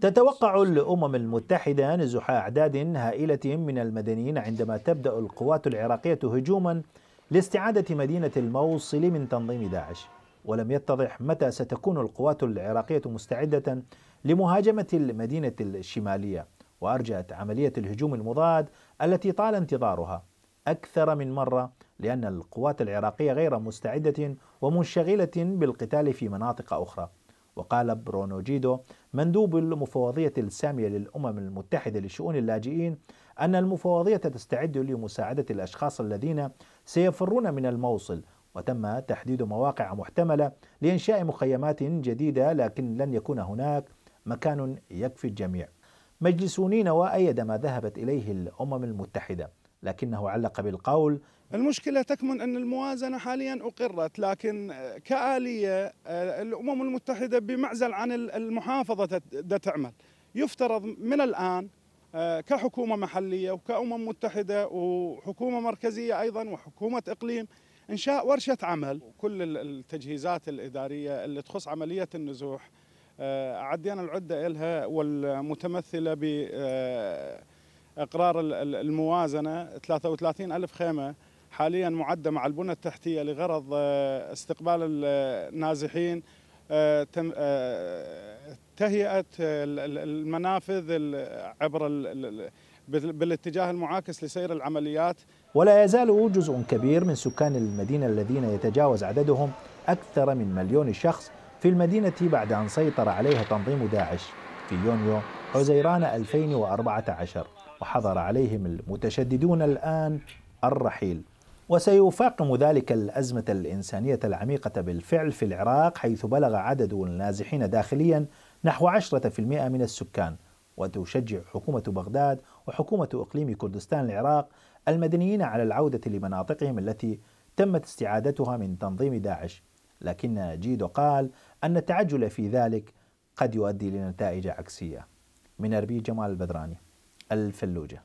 تتوقع الأمم المتحدة نزح أعداد هائلة من المدنيين عندما تبدأ القوات العراقية هجوما لاستعادة مدينة الموصل من تنظيم داعش ولم يتضح متى ستكون القوات العراقية مستعدة لمهاجمة المدينة الشمالية وأرجأت عملية الهجوم المضاد التي طال انتظارها أكثر من مرة لأن القوات العراقية غير مستعدة ومنشغلة بالقتال في مناطق أخرى وقال برونو جيدو مندوب المفوضية السامية للأمم المتحدة لشؤون اللاجئين أن المفوضية تستعد لمساعدة الأشخاص الذين سيفرون من الموصل وتم تحديد مواقع محتملة لإنشاء مخيمات جديدة لكن لن يكون هناك مكان يكفي الجميع مجلس نينوى أيد ما ذهبت إليه الأمم المتحدة لكنه علق بالقول المشكلة تكمن أن الموازنة حاليا أقرت لكن كآلية الأمم المتحدة بمعزل عن المحافظة تعمل يفترض من الآن آه، كحكومة محلية وكأمم متحدة وحكومة مركزية أيضا وحكومة إقليم إنشاء ورشة عمل وكل التجهيزات الإدارية اللي تخص عملية النزوح آه، عدينا العدة إلها والمتمثلة ب آه، اقرار الموازنه 33 الف خيمه حاليا معده مع البنى التحتيه لغرض استقبال النازحين تهيئه المنافذ عبر بالاتجاه المعاكس لسير العمليات ولا يزال جزء كبير من سكان المدينه الذين يتجاوز عددهم اكثر من مليون شخص في المدينه بعد ان سيطر عليها تنظيم داعش في يونيو حزيران 2014 وحظر عليهم المتشددون الآن الرحيل وسيفاقم ذلك الأزمة الإنسانية العميقة بالفعل في العراق حيث بلغ عدد النازحين داخليا نحو 10% من السكان وتشجع حكومة بغداد وحكومة إقليم كردستان العراق المدنيين على العودة لمناطقهم التي تمت استعادتها من تنظيم داعش لكن جيدو قال أن التعجل في ذلك قد يؤدي لنتائج عكسية من أربي جمال البدراني الفلوجة